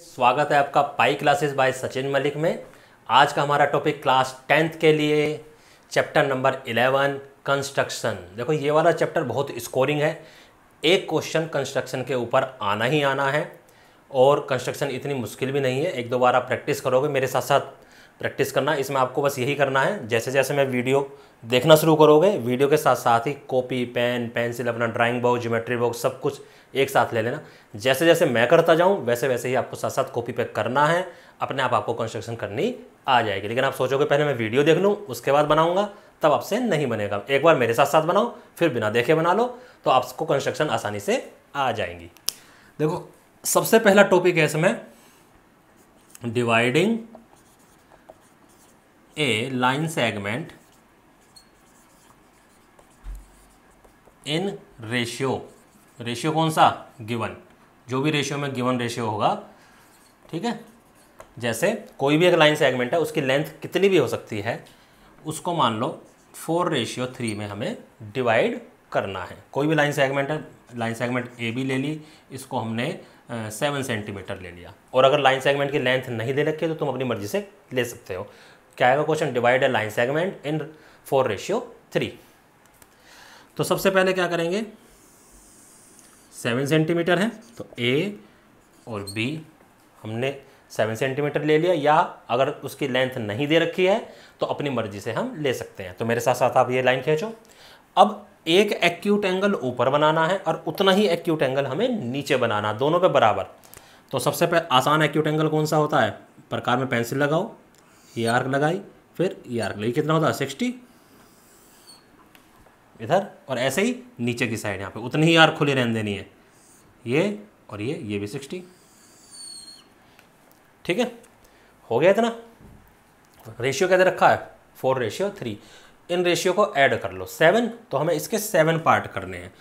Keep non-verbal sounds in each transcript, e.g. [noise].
स्वागत है आपका pi classes by Sachin Malik में आज का हमारा टॉपिक क्लास टेंथ के लिए चैप्टर नंबर इलेवन कंस्ट्रक्शन देखो ये वाला चैप्टर बहुत स्कोरिंग है एक क्वेश्चन कंस्ट्रक्शन के ऊपर आना ही आना है और कंस्ट्रक्शन इतनी मुश्किल भी नहीं है एक दो बार आप प्रैक्टिस करोगे मेरे साथ साथ प्रैक्टिस करना इसमें आपको बस यही करना है जैसे जैसे मैं वीडियो देखना शुरू करोगे वीडियो के साथ साथ ही कॉपी पेन पेंसिल अपना ड्राइंग बॉक्स ज्योमेट्री बॉक्स सब कुछ एक साथ ले लेना जैसे जैसे मैं करता जाऊं वैसे वैसे ही आपको साथ साथ कॉपी पे करना है अपने आप आपको कंस्ट्रक्शन करनी आ जाएगी लेकिन आप सोचोगे पहले मैं वीडियो देख लूँ उसके बाद बनाऊंगा तब आपसे नहीं बनेगा एक बार मेरे साथ साथ बनाओ फिर बिना देखे बना लो तो आपको कंस्ट्रक्शन आसानी से आ जाएंगी देखो सबसे पहला टॉपिक है इसमें dividing a line segment in ratio ratio कौन सा गिवन जो भी रेशियो में गिवन रेशियो होगा ठीक है जैसे कोई भी एक लाइन सेगमेंट है उसकी लेंथ कितनी भी हो सकती है उसको मान लो फोर रेशियो थ्री में हमें डिवाइड करना है कोई भी लाइन सेगमेंट है लाइन सेगमेंट ए बी ले ली इसको हमने सेवन सेंटीमीटर ले लिया और अगर लाइन सेगमेंट की लेंथ नहीं दे रखी है तो तुम अपनी मर्जी से ले सकते हो क्या आएगा question divide line segment in four ratio three तो सबसे पहले क्या करेंगे सेवन सेंटीमीटर है तो ए और बी हमने सेवन सेंटीमीटर ले लिया या अगर उसकी लेंथ नहीं दे रखी है तो अपनी मर्जी से हम ले सकते हैं तो मेरे साथ साथ आप ये लाइन खींचो अब एक एक्यूट एंगल ऊपर बनाना है और उतना ही एक्यूट एंगल हमें नीचे बनाना दोनों पे बराबर तो सबसे पहले आसान एक्यूट एंगल कौन सा होता है प्रकार में पेंसिल लगाओ ये e आर्क लगाई फिर ये आर्क लगी कितना होता है सिक्सटी इधर और ऐसे ही नीचे की साइड यहाँ पे उतनी ही यार खुली रहने देनी है ये और ये ये भी सिक्सटी ठीक है हो गया इतना रेशियो कैसे रखा है फोर रेशियो थ्री इन रेशियो को ऐड कर लो सेवन तो हमें इसके सेवन पार्ट करने हैं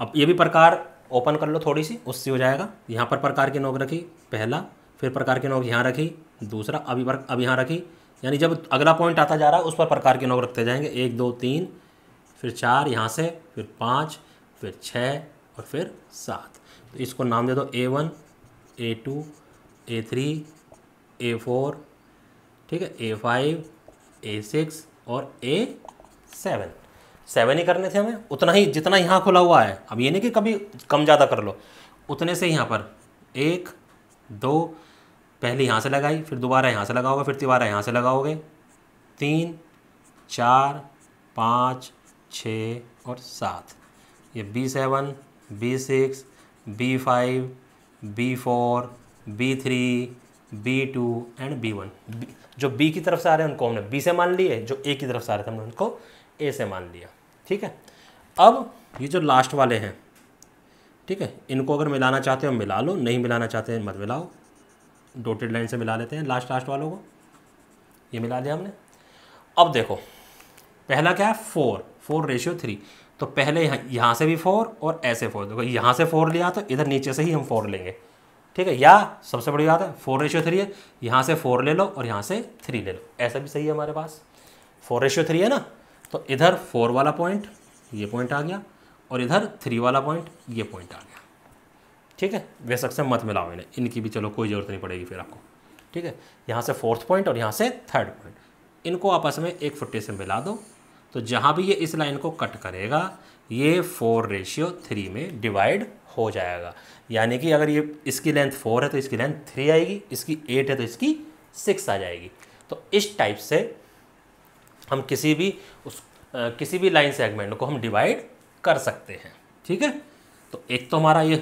अब ये भी प्रकार ओपन कर लो थोड़ी सी उससे हो जाएगा यहाँ पर प्रकार की नोक रखी पहला फिर प्रकार की नोक यहाँ रखी दूसरा अभी पर अब यहाँ रखी यानी जब अगला पॉइंट आता जा रहा है उस पर प्रकार की नोक रखते जाएंगे एक दो तीन फिर चार यहाँ से फिर पाँच फिर छः और फिर सात तो इसको नाम दे दो A one A two A three A four ठीक है ए फाइव ए सिक्स और ए सेवन सेवन ही करने थे हमें उतना ही जितना यहाँ खुला हुआ है अब ये नहीं कि कभी कम ज़्यादा कर लो उतने से यहाँ पर एक दो पहले यहाँ से लगाई फिर दोबारा यहाँ से लगाओगे फिर तिबारा यहाँ से लगाओगे तीन चार पाँच छः और सात ये B seven B six B five B four B three B two and B one जो बी की तरफ से आ रहे हैं उनको हमने बी से मान लिए जो ए की तरफ से आ रहे थे हमने उनको ए से मान लिया ठीक है अब ये जो लास्ट वाले हैं ठीक है इनको अगर मिलाना चाहते हो मिला लो नहीं मिलाना चाहते हैं मत मिलाओ डोटेड लाइन से मिला लेते हैं लास्ट लास्ट वालों को ये मिला लिया हमने अब देखो पहला क्या है फोर फोर रेशियो थ्री तो पहले यहाँ यहाँ से भी फोर और ऐसे फोर देखो यहाँ से फोर लिया तो इधर नीचे से ही हम फोर लेंगे ठीक है या सबसे बड़ी बात है फोर रेशियो थ्री है यहाँ से फोर ले लो और यहाँ से थ्री ले लो ऐसा भी सही है हमारे पास फोर रेशियो थ्री है ना तो इधर फोर वाला पॉइंट ये पॉइंट आ गया और इधर थ्री वाला पॉइंट ये पॉइंट आ गया ठीक है वैसे सबसे मत मिलाओ इन्हें इनकी भी चलो कोई ज़रूरत नहीं पड़ेगी फिर आपको ठीक है यहाँ से फोर्थ पॉइंट और यहाँ से थर्ड पॉइंट इनको आपस में एक फुट्टे से मिला दो तो जहाँ भी ये इस लाइन को कट करेगा ये फोर रेशियो थ्री में डिवाइड हो जाएगा यानी कि अगर ये इसकी लेंथ फोर है तो इसकी लेंथ थ्री आएगी इसकी एट है तो इसकी सिक्स आ जाएगी तो इस टाइप से हम किसी भी उस आ, किसी भी लाइन सेगमेंट को हम डिवाइड कर सकते हैं ठीक है तो एक तो हमारा ये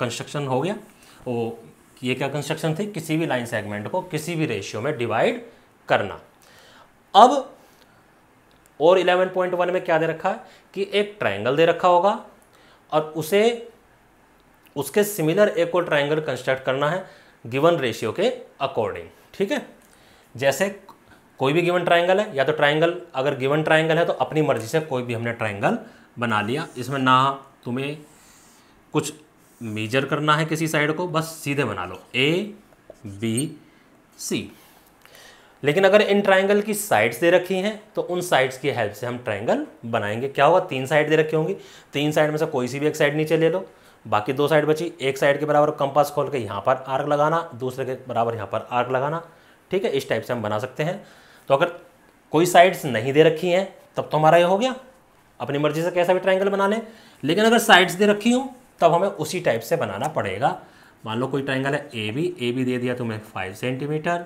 कंस्ट्रक्शन हो गया वो ये क्या कंस्ट्रक्शन थी किसी भी लाइन सेगमेंट को किसी भी रेशियो में डिवाइड करना अब और 11.1 में क्या दे रखा है कि एक ट्रायंगल दे रखा होगा और उसे उसके सिमिलर एक और ट्राइंगल कंस्ट्रक्ट करना है गिवन रेशियो के अकॉर्डिंग ठीक है जैसे कोई भी गिवन ट्राइंगल है या तो ट्राइंगल अगर गिवन ट्राइंगल है तो अपनी मर्जी से कोई भी हमने ट्राइंगल बना लिया इसमें ना तुम्हें कुछ मेजर करना है किसी साइड को बस सीधे बना लो ए बी सी लेकिन अगर इन ट्राइंगल की साइड्स दे रखी हैं तो उन साइड्स की हेल्प से हम ट्राइंगल बनाएंगे क्या होगा तीन साइड दे रखी होंगी तीन साइड में से कोई सी भी एक साइड नीचे ले लो बाकी दो साइड बची एक साइड के बराबर कंपास खोल के यहाँ पर आर्क लगाना दूसरे के बराबर यहाँ पर आर्क लगाना ठीक है इस टाइप से हम बना सकते हैं तो अगर कोई साइड्स नहीं दे रखी हैं तब तो हमारा ये हो गया अपनी मर्जी से कैसा भी ट्राइंगल बना लें लेकिन अगर साइड्स दे रखी हूँ तब हमें उसी टाइप से बनाना पड़ेगा मान लो कोई ट्राइंगल है ए बी ए बी दे दिया तुम्हें five centimetre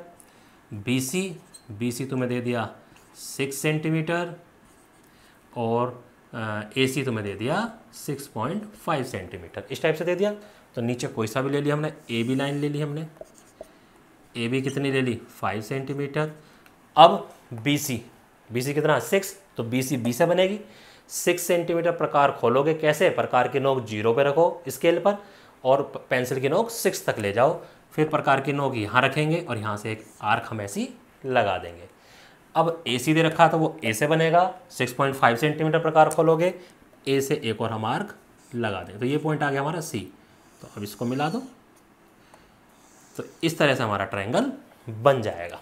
B C B C तुम्हें दे दिया सिक्स सेंटीमीटर और ए सी तुम्हें दे दिया सिक्स पॉइंट फाइव सेंटीमीटर इस टाइप से दे दिया तो नीचे कोई सा भी ले लिया हमने ए बी लाइन ले ली हमने ए बी कितनी ले ली फाइव सेंटीमीटर अब बी सी बी सी कितना सिक्स तो बी सी बी से बनेगी सिक्स सेंटीमीटर प्रकार खोलोगे कैसे प्रकार की नोक जीरो पे रखो स्केल पर और पेंसिल की नोक सिक्स तक ले जाओ फिर प्रकार की नोक यहाँ रखेंगे और यहाँ से एक आर्क हम ऐसी लगा देंगे अब ए सी दे रखा तो वो ए से बनेगा 6.5 सेंटीमीटर प्रकार खोलोगे ए से एक और हम आर्क लगा देंगे तो ये पॉइंट आ गया हमारा सी तो अब इसको मिला दो तो इस तरह से हमारा ट्रायंगल बन जाएगा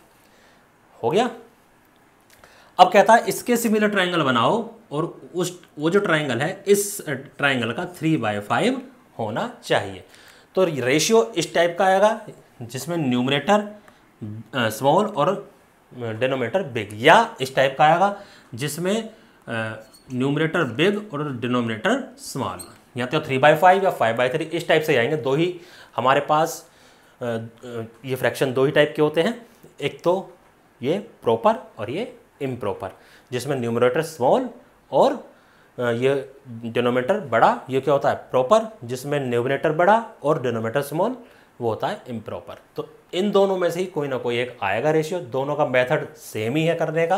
हो गया अब कहता है इसके सिमिलर ट्राइंगल बनाओ और उस वो जो ट्राइंगल है इस ट्राइंगल का थ्री बाय फाइव होना चाहिए तो रेशियो इस टाइप का आएगा जिसमें न्यूमरेटर स्मॉल और डिनोमेटर बिग या इस टाइप का आएगा जिसमें न्यूमरेटर बिग और डिनोमिनेटर स्मॉल या तो थ्री बाई फाइव या फाइव बाई थ्री इस टाइप से आएंगे दो ही हमारे पास ये फ्रैक्शन दो ही टाइप के होते हैं एक तो ये प्रॉपर और ये इम्प्रॉपर जिसमें न्यूमरेटर स्मॉल और ये डिनोमेटर बड़ा ये क्या होता है प्रॉपर जिसमें न्यूमिनेटर बड़ा और डिनोमेटर स्मॉल वो होता है इम्प्रॉपर तो इन दोनों में से ही कोई ना कोई एक आएगा रेशियो दोनों का मेथड सेम ही है करने का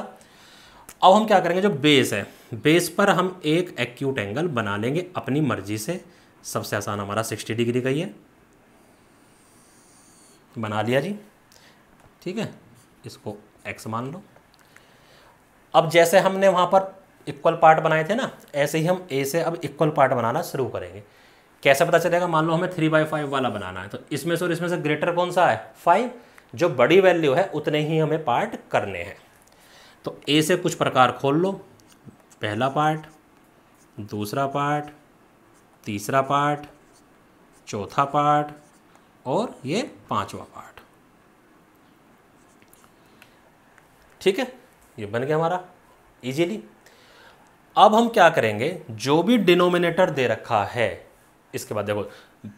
अब हम क्या करेंगे जो बेस है बेस पर हम एक एक्यूट एंगल बना लेंगे अपनी मर्जी से सबसे आसान हमारा सिक्सटी डिग्री का ही है बना लिया जी ठीक है इसको एक्स मान लो अब जैसे हमने वहाँ पर इक्वल पार्ट बनाए थे ना ऐसे ही हम ए से अब इक्वल पार्ट बनाना शुरू करेंगे कैसे पता चलेगा मान लो हमें थ्री बाई फाइव वाला बनाना है तो इसमें से और इसमें से ग्रेटर कौन सा है फाइव जो बड़ी वैल्यू है उतने ही हमें पार्ट करने हैं तो ए से कुछ प्रकार खोल लो पहला पार्ट दूसरा पार्ट तीसरा पार्ट चौथा पार्ट और ये पांचवा पार्ट ठीक है ये बन गया हमारा इजीली अब हम क्या करेंगे जो भी डिनोमिनेटर दे रखा है इसके बाद देखो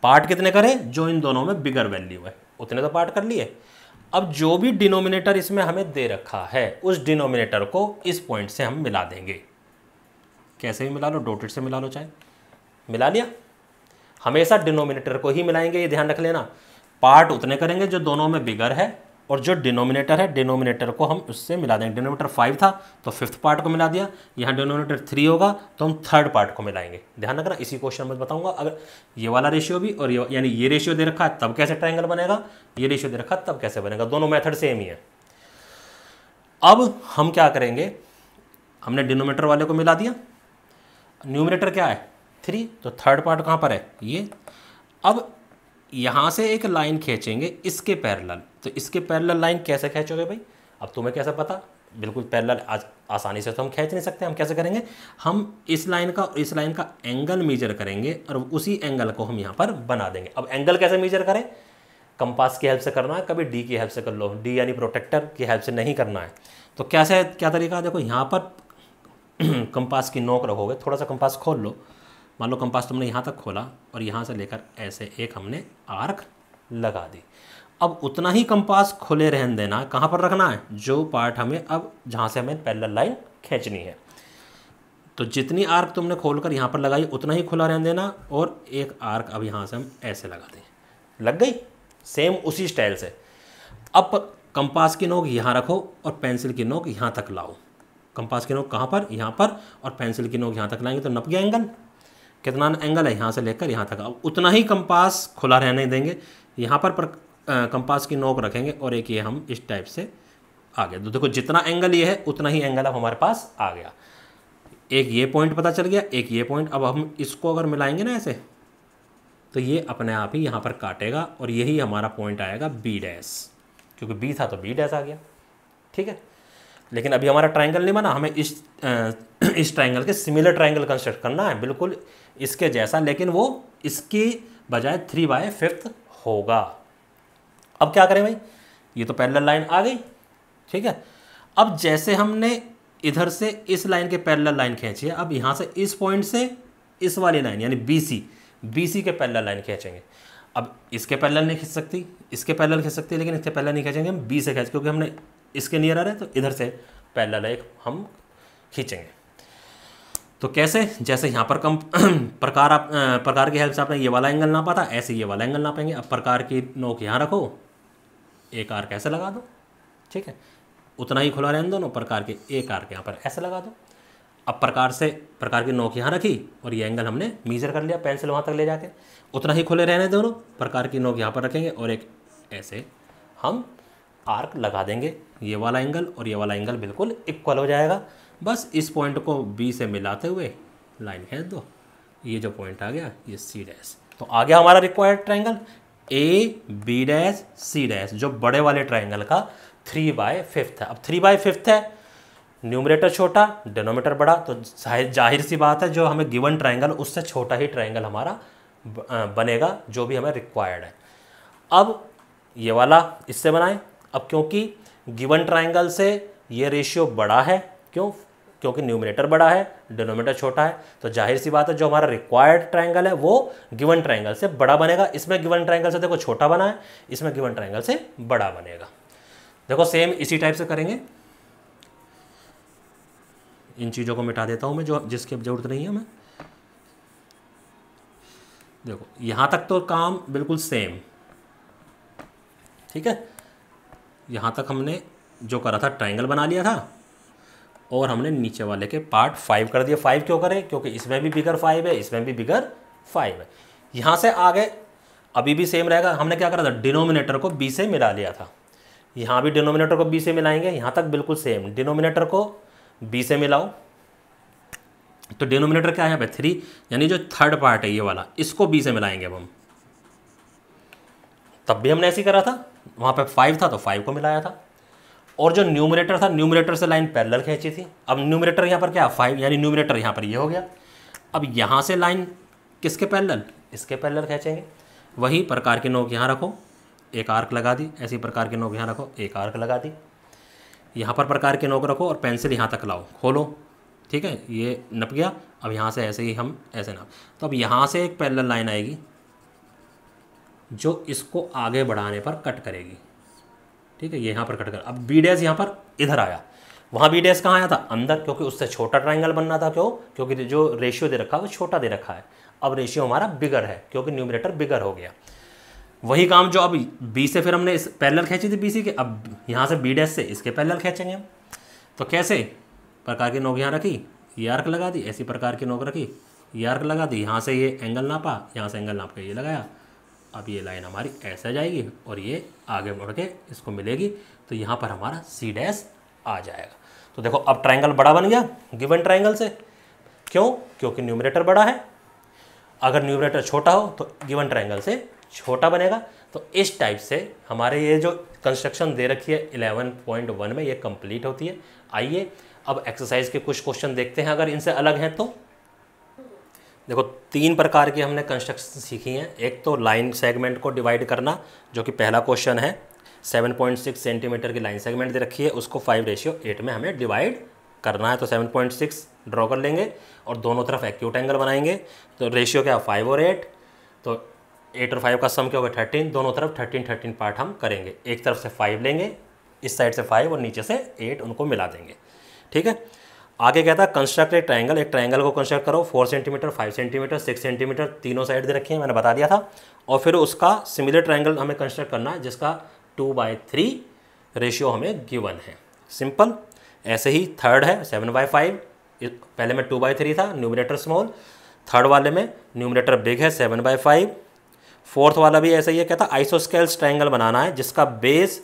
पार्ट कितने करें जो इन दोनों में बिगर वैल्यू है उतने तो पार्ट कर लिए अब जो भी डिनोमिनेटर इसमें हमें दे रखा है उस डिनोमिनेटर को इस पॉइंट से हम मिला देंगे कैसे भी मिला लो डोटेड से मिला लो चाहे मिला लिया हमेशा डिनोमिनेटर को ही मिलाएंगे ये ध्यान रख लेना पार्ट उतने करेंगे जो दोनों में बिगर है और जो डिनोमिनेटर है डिनोमिनेटर को हम उससे मिला देंगे डिनोमिनेटर फाइव था तो फिफ्थ पार्ट को मिला दिया यहाँ डिनोमिनेटर थ्री होगा तो हम थर्ड पार्ट को मिलाएंगे ध्यान रखना इसी क्वेश्चन में बताऊंगा अगर ये वाला रेशियो भी और ये यानी ये रेशियो दे रखा है तब कैसे ट्राइंगल बनेगा ये रेशियो दे रखा है तब कैसे बनेगा दोनों मैथड सेम ही है अब हम क्या करेंगे हमने डिनोमीटर वाले को मिला दिया न्यूमिनेटर क्या है थ्री तो थर्ड पार्ट कहाँ पर है ये अब यहाँ से एक लाइन खींचेंगे इसके पैरेलल तो इसके पैरेलल लाइन कैसे खींचोगे भाई अब तुम्हें कैसे पता बिल्कुल पैरेलल आज आसानी से तो हम खींच नहीं सकते हम कैसे करेंगे हम इस लाइन का इस लाइन का एंगल मेजर करेंगे और उसी एंगल को हम यहाँ पर बना देंगे अब एंगल कैसे मेजर करें कंपास की हेल्प से करना है कभी डी की हेल्प से कर लो डी यानी प्रोटेक्टर की हेल्प से नहीं करना है तो कैसे क्या तरीका देखो यहाँ पर कंपास [clears throat] की नोक रखोगे थोड़ा सा कंपास खोल लो मान लो कंपास तुमने यहाँ तक खोला और यहाँ से लेकर ऐसे एक हमने आर्क लगा दी अब उतना ही कंपास खोले रहन देना कहाँ पर रखना है जो पार्ट हमें अब जहाँ से हमें पैरेलल लाइन खींचनी है तो जितनी आर्क तुमने खोल कर यहाँ पर लगाई उतना ही खुला रहन देना और एक आर्क अब यहाँ से हम ऐसे लगा दें लग गई सेम उसी स्टाइल से अब कंपास की नोक यहाँ रखो और पेंसिल की नोक यहाँ तक लाओ कंपास की नोक कहाँ पर यहाँ पर और पेंसिल की नोक यहाँ तक लाएंगे तो नप गया एंगल कितना एंगल है यहाँ से लेकर यहाँ तक अब उतना ही कंपास खुला रहने देंगे यहाँ पर, पर कंपास की नोक रखेंगे और एक ये हम इस टाइप से आ गया तो देखो जितना एंगल ये है उतना ही एंगल अब हमारे पास आ गया एक ये पॉइंट पता चल गया एक ये पॉइंट अब हम इसको अगर मिलाएंगे ना ऐसे तो ये अपने आप ही यहाँ पर काटेगा और यही हमारा पॉइंट आएगा बी डैस क्योंकि बी था तो बी डैस आ गया ठीक है लेकिन अभी हमारा ट्राइंगल नहीं बना हमें इस इस ट्राइंगल के सिमिलर ट्राइंगल कंस्ट्रक्ट करना है बिल्कुल इसके जैसा लेकिन वो इसकी बजाय थ्री बाय फिफ्थ होगा अब क्या करें भाई ये तो पैरल लाइन आ गई ठीक है अब जैसे हमने इधर से इस लाइन के पैरल लाइन खींची है अब यहाँ से इस पॉइंट से इस वाली लाइन यानी बी सी बी सी के पैरल लाइन खींचेंगे अब इसके पैरल नहीं खींच सकती इसके पैरल खींच सकती लेकिन इसके पहले नहीं खींचेंगे हम बी से खींच क्योंकि हमने इसके नियर आ रहे हैं तो इधर से पहला एक हम खींचेंगे तो कैसे जैसे यहाँ पर कम [clears throat] प्रकार आप प्रकार की हेल्प से आपने ये वाला एंगल नापा था ऐसे ये वाला एंगल नापेंगे अब प्रकार की नोक यहाँ रखो एक आर कैसे लगा दो ठीक है उतना ही खुला रहने दोनों प्रकार के एक आर के यहाँ पर ऐसे लगा दो अब प्रकार से प्रकार की नोक यहाँ रखी और ये एंगल हमने मीजर कर लिया पेंसिल वहाँ तक ले जाके उतना ही खुले रहने दोनों प्रकार की नोक यहाँ पर रखेंगे और एक ऐसे हम आर्क लगा देंगे ये वाला एंगल और ये वाला एंगल बिल्कुल इक्वल हो जाएगा बस इस पॉइंट को बी से मिलाते हुए लाइन खींच दो ये जो पॉइंट आ गया ये सी डैश तो आ गया हमारा required triangle A B dash C dash जो बड़े वाले ट्राइंगल का थ्री बाय फिफ्थ है अब थ्री बाय फिफ्थ है न्यूमरेटर छोटा डिनोमीटर बड़ा तो जाहिर सी बात है जो हमें गिवन ट्राइंगल उससे छोटा ही ट्राइंगल हमारा बनेगा जो भी हमें रिक्वायर्ड है अब ये वाला इससे बनाएं अब क्योंकि गिवन ट्राइंगल से ये रेशियो बड़ा है क्यों क्योंकि न्यूमिनेटर बड़ा है डिनोमिनेटर छोटा है तो जाहिर सी बात है जो हमारा रिक्वायर्ड ट्राइंगल है वो गिवन ट्राइंगल से बड़ा बनेगा इसमें गिवन ट्राइंगल से देखो छोटा बना है इसमें गिवन ट्राइंगल से बड़ा बनेगा देखो सेम इसी टाइप से करेंगे इन चीज़ों को मिटा देता हूँ मैं जो जिसकी अब जरूरत नहीं है मैं देखो यहाँ तक तो काम बिल्कुल सेम ठीक है यहाँ तक हमने जो करा था ट्राइंगल बना लिया था और हमने नीचे वाले के पार्ट फाइव कर दिया फाइव क्यों करें क्योंकि इसमें भी बिगर फाइव है इसमें भी बिगर फाइव है यहाँ से आगे अभी भी सेम रहेगा हमने क्या करा था डिनोमिनेटर को बी से मिला लिया था यहाँ भी डिनोमिनेटर को बी से मिलाएंगे यहाँ तक बिल्कुल सेम डिनोमिनेटर को बी से मिलाओ तो डिनोमिनेटर क्या है भाई थ्री यानी जो थर्ड पार्ट है ये वाला इसको बी से मिलाएंगे अब हम तब भी हमने ऐसे ही करा था वहाँ पे फाइव था तो फाइव को मिलाया था और जो न्यूमरेटर था न्यूमरेटर से लाइन पैरेलल खींची थी अब न्यूमरेटर यहाँ पर क्या फाइव यानी न्यूमरेटर यहाँ पर ये यह हो गया अब यहाँ से लाइन किसके पैरेलल इसके पैरेलल खींचेंगे वही प्रकार की नोक यहाँ रखो एक आर्क लगा दी ऐसी प्रकार की नोक यहाँ रखो एक आर्क लगा दी यहाँ पर प्रकार की नोक रखो और पेंसिल यहाँ तक लाओ खोलो ठीक है ये नप गया अब यहाँ से ऐसे ही हम ऐसे नाप तो अब यहाँ से एक पैरेलल लाइन आएगी जो इसको आगे बढ़ाने पर कट करेगी ठीक है ये यहाँ पर कट कर अब बी डैस यहाँ पर इधर आया वहाँ बी डैस कहाँ आया था अंदर क्योंकि उससे छोटा ट्राइंगल बनना था क्यों क्योंकि जो रेशियो दे रखा है वो छोटा दे रखा है अब रेशियो हमारा बिगर है क्योंकि न्यूमिनेटर बिगर हो गया वही काम जो अब बी से फिर हमने इस पैरल खींची थी बी सी के अब यहाँ से बी डैस से इसके पैरल खींचेंगे हम तो कैसे प्रकार की नोक यहाँ रखी ये आर्क लगा दी ऐसी प्रकार की नोक रखी ये आर्क लगा दी यहाँ से ये एंगल नापा यहाँ से एंगल नाप के ये लगाया अब ये लाइन हमारी ऐसे जाएगी और ये आगे बढ़ के इसको मिलेगी तो यहाँ पर हमारा सी डैस आ जाएगा तो देखो अब ट्राइंगल बड़ा बन गया गिवन ट्राइंगल से क्यों क्योंकि न्यूमरेटर बड़ा है अगर न्यूमरेटर छोटा हो तो गिवन ट्राइंगल से छोटा बनेगा तो इस टाइप से हमारे ये जो कंस्ट्रक्शन दे रखी है इलेवन पॉइंट वन में ये कंप्लीट होती है आइए अब एक्सरसाइज के कुछ क्वेश्चन देखते हैं अगर इनसे अलग हैं तो देखो तीन प्रकार की हमने कंस्ट्रक्शन सीखी हैं एक तो लाइन सेगमेंट को डिवाइड करना जो कि पहला क्वेश्चन है 7.6 सेंटीमीटर की लाइन सेगमेंट दे रखी है उसको फाइव रेशियो एट में हमें डिवाइड करना है तो 7.6 ड्रॉ कर लेंगे और दोनों तरफ एक्यूट एंगल बनाएंगे तो रेशियो क्या फाइव और एट तो एट और फाइव का सम क्या होगा थर्टीन दोनों तरफ थर्टीन थर्टीन पार्ट हम करेंगे एक तरफ से फाइव लेंगे इस साइड से फाइव और नीचे से एट उनको मिला देंगे ठीक है आगे क्या था कंस्ट्रक्ट एक ट्राइंगल एक ट्राइंगल को कंस्ट्रक्ट करो four centimetre five centimetre six centimetre तीनों साइड दे रखे हैं मैंने बता दिया था और फिर उसका सिमिलर ट्राइंगल हमें कंस्ट्रक्ट करना है जिसका टू बाई थ्री रेशियो हमें गिवन है सिंपल ऐसे ही थर्ड है सेवन बाई फाइव पहले में टू बाई थ्री था न्यूमिनेटर स्मॉल थर्ड वाले में न्यूमिनेटर बिग है सेवन बाई फाइव फोर्थ वाला भी ऐसा ही है कहता आइसोस्केल्स ट्राइंगल बनाना है जिसका बेस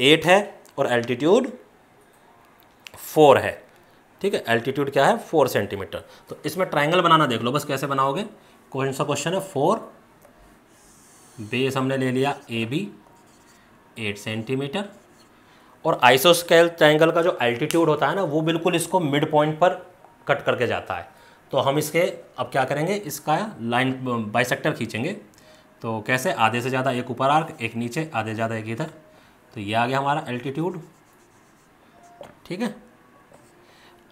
एट है और एल्टीट्यूड फोर है ठीक है एल्टीट्यूड क्या है फोर सेंटीमीटर तो इसमें ट्राइंगल बनाना देख लो बस कैसे बनाओगे कौन सा क्वेश्चन है फोर बेस हमने ले लिया ए बी एट सेंटीमीटर और आइसोस्केल ट्राइंगल का जो एल्टीट्यूड होता है ना वो बिल्कुल इसको मिड पॉइंट पर कट करके जाता है तो हम इसके अब क्या करेंगे इसका लाइन बाइसेक्टर खींचेंगे तो कैसे आधे से ज़्यादा एक ऊपर आर्क एक नीचे आधे ज़्यादा एक इधर तो ये आ गया हमारा एल्टीट्यूड ठीक है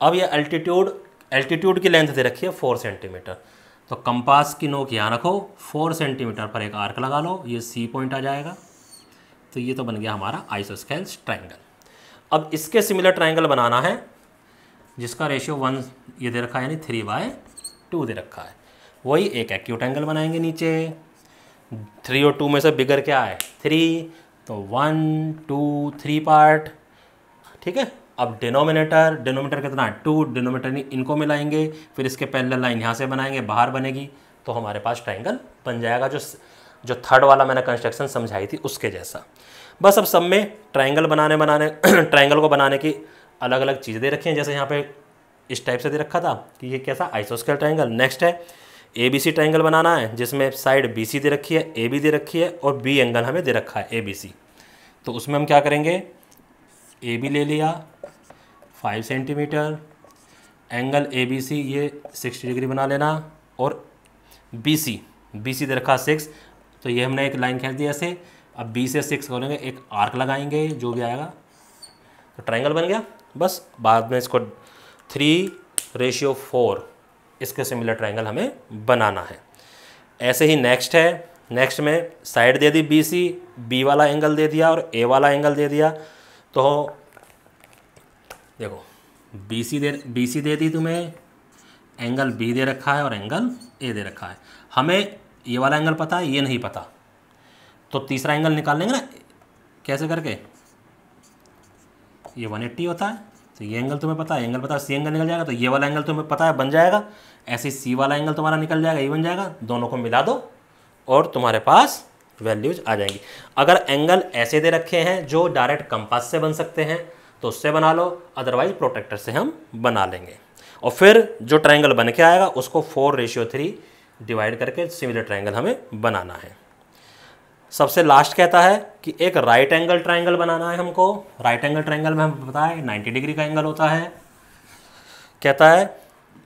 अब ये अल्टीट्यूड एल्टीट्यूड की लेंथ दे रखी है फोर सेंटीमीटर तो कंपास की नोक यहाँ रखो फोर सेंटीमीटर पर एक आर्क लगा लो ये सी पॉइंट आ जाएगा तो ये तो बन गया हमारा आइसोस्केल्स ट्राइंगल अब इसके सिमिलर ट्राइंगल बनाना है जिसका रेशियो वन ये दे रखा है यानी थ्री बाय टू दे रखा है वही एक एक्यूट एंगल बनाएंगे नीचे थ्री और टू में से बिगर क्या है थ्री तो वन टू थ्री पार्ट ठीक है अब डिनोमिनेटर डिनोमीटर कितना है टू डिनोमीटर इनको मिलाएंगे फिर इसके पैरेलल लाइन यहाँ से बनाएंगे बाहर बनेगी तो हमारे पास ट्राइंगल बन जाएगा जो जो थर्ड वाला मैंने कंस्ट्रक्शन समझाई थी उसके जैसा बस अब सब में ट्राइंगल बनाने बनाने ट्राइंगल [clears throat] को बनाने की अलग अलग चीज़ें दे रखी हैं जैसे यहाँ पे इस टाइप से दे रखा था कि ये कैसा आइसोस्केल ट्राइंगल नेक्स्ट है ए बी सी ट्राइंगल बनाना है जिसमें साइड बी सी दे रखी है ए बी दे रखी है और बी एंगल हमें दे रखा है ए बी सी तो उसमें हम क्या करेंगे ए बी ले लिया five centimetre angle A B C ये सिक्सटी डिग्री बना लेना और बी सी बी सी दे रखा सिक्स तो ये हमने एक लाइन खींच दी ऐसे अब बी से सिक्स करेंगे एक आर्क लगाएंगे जो भी आएगा तो ट्राइंगल बन गया बस बाद में इसको थ्री रेशियो फोर इसके सिमिलर ट्राइंगल हमें बनाना है ऐसे ही नेक्स्ट है नेक्स्ट में साइड दे दी बी सी बी वाला एंगल दे दिया और ए वाला एंगल दे दिया तो देखो बी सी दे बी सी दे दी तुम्हें एंगल बी दे रखा है और एंगल ए दे रखा है हमें ये वाला एंगल पता है ये नहीं पता तो तीसरा एंगल निकाल लेंगे ना कैसे करके ये वन एट्टी होता है तो ये एंगल तुम्हें पता है एंगल पता है सी एंगल निकल जाएगा तो ये वाला एंगल तुम्हें पता है बन जाएगा ऐसे सी वाला एंगल तुम्हारा निकल जाएगा ये बन जाएगा दोनों को मिला दो और तुम्हारे पास वैल्यूज आ जाएंगी अगर एंगल ऐसे दे रखे हैं जो डायरेक्ट कंपास से बन सकते हैं तो उससे बना लो अदरवाइज प्रोटेक्टर से हम बना लेंगे और फिर जो ट्रायंगल बन के आएगा उसको फोर रेशियो थ्री डिवाइड करके सिमिलर ट्रायंगल हमें बनाना है सबसे लास्ट कहता है कि एक राइट एंगल ट्रायंगल बनाना है हमको राइट एंगल ट्रायंगल में हम बताए 90 डिग्री का एंगल होता है कहता है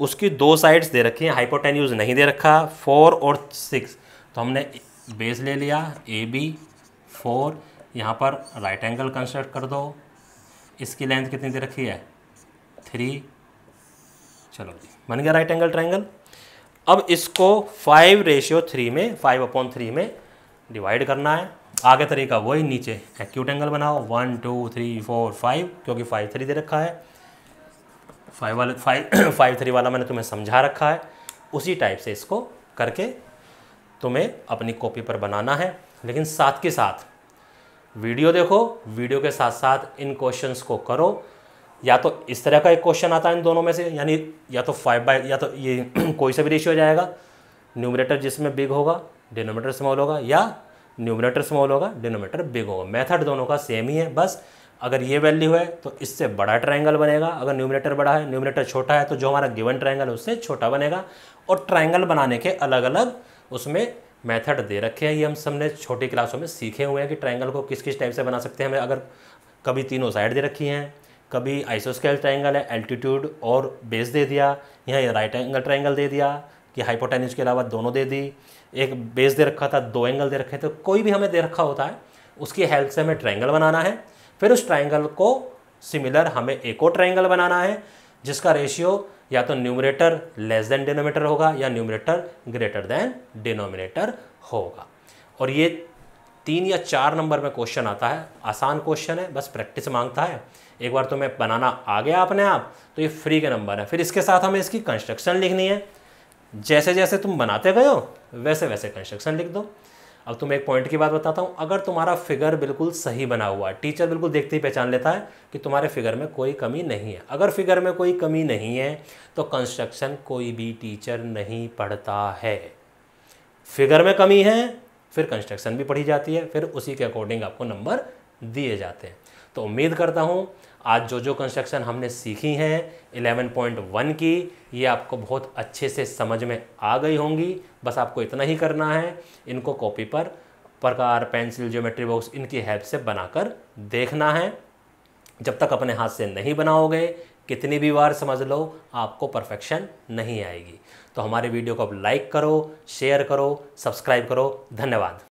उसकी दो साइड्स दे रखी हैं हाइपोटेन्यूज नहीं दे रखा फोर और सिक्स तो हमने बेस ले लिया ए बी फोर यहाँ पर राइट एंगल कंस्ट्रक्ट कर दो इसकी लेंथ कितनी दे रखी है थ्री चलो जी बन गया राइट एंगल ट्राइंगल अब इसको फाइव रेशियो थ्री में फाइव अपॉन थ्री में डिवाइड करना है आगे तरीका वही नीचे एक्यूट एंगल बनाओ one two three four five क्योंकि फाइव थ्री दे रखा है फाइव वाला फाइव फाइव थ्री वाला मैंने तुम्हें समझा रखा है उसी टाइप से इसको करके तुम्हें अपनी कॉपी पर बनाना है लेकिन साथ के साथ वीडियो देखो वीडियो के साथ साथ इन क्वेश्चंस को करो या तो इस तरह का एक क्वेश्चन आता है इन दोनों में से यानी या तो फाइव बाई या तो ये [clears throat] कोई सा भी रेशियो हो जाएगा न्यूमरेटर जिसमें बिग होगा डिनोमीटर स्मॉल होगा या न्यूमरेटर स्मॉल होगा डिनोमीटर बिग होगा मेथड दोनों का सेम ही है बस अगर ये वैल्यू है तो इससे बड़ा ट्राइंगल बनेगा अगर न्यूमिनेटर बड़ा है न्यूमिनेटर छोटा है तो जो हमारा गिवन ट्राइंगल है उससे छोटा बनेगा और ट्राइंगल बनाने के अलग अलग उसमें मेथड दे रखे हैं ये हम सबने छोटी क्लासों में सीखे हुए हैं कि ट्रायंगल को किस किस टाइप से बना सकते हैं हमें अगर कभी तीनों साइड दे रखी हैं कभी आइसोस्केल ट्रायंगल है एल्टीट्यूड और बेस दे दिया यहाँ राइट एंगल ट्रायंगल दे दिया कि हाइपोटेनिस के अलावा दोनों दे दी एक बेस दे रखा था दो एंगल दे रखे थे कोई भी हमें दे रखा होता है उसकी हेल्प से हमें ट्राइंगल बनाना है फिर उस ट्राइंगल को सिमिलर हमें एक और ट्राइंगल बनाना है जिसका रेशियो या तो न्यूमरेटर लेस देन डिनोमेटर होगा या न्यूमरेटर ग्रेटर देन डिनोमिनेटर होगा और ये तीन या चार नंबर में क्वेश्चन आता है आसान क्वेश्चन है बस प्रैक्टिस मांगता है एक बार तुम्हें तो बनाना आ गया अपने आप तो ये फ्री के नंबर है फिर इसके साथ हमें इसकी कंस्ट्रक्शन लिखनी है जैसे जैसे तुम बनाते गए हो वैसे वैसे कंस्ट्रक्शन लिख दो अब तुम्हें एक पॉइंट की बात बताता हूँ अगर तुम्हारा फिगर बिल्कुल सही बना हुआ है टीचर बिल्कुल देखते ही पहचान लेता है कि तुम्हारे फिगर में कोई कमी नहीं है अगर फिगर में कोई कमी नहीं है तो कंस्ट्रक्शन कोई भी टीचर नहीं पढ़ता है फिगर में कमी है फिर कंस्ट्रक्शन भी पढ़ी जाती है फिर उसी के अकॉर्डिंग आपको नंबर दिए जाते हैं तो उम्मीद करता हूँ आज जो जो कंस्ट्रक्शन हमने सीखी हैं 11.1 की ये आपको बहुत अच्छे से समझ में आ गई होंगी बस आपको इतना ही करना है इनको कॉपी पर प्रकार पेंसिल ज्योमेट्री बॉक्स इनकी हेल्प से बनाकर देखना है जब तक अपने हाथ से नहीं बनाओगे कितनी भी बार समझ लो आपको परफेक्शन नहीं आएगी तो हमारे वीडियो को आप लाइक करो शेयर करो सब्सक्राइब करो धन्यवाद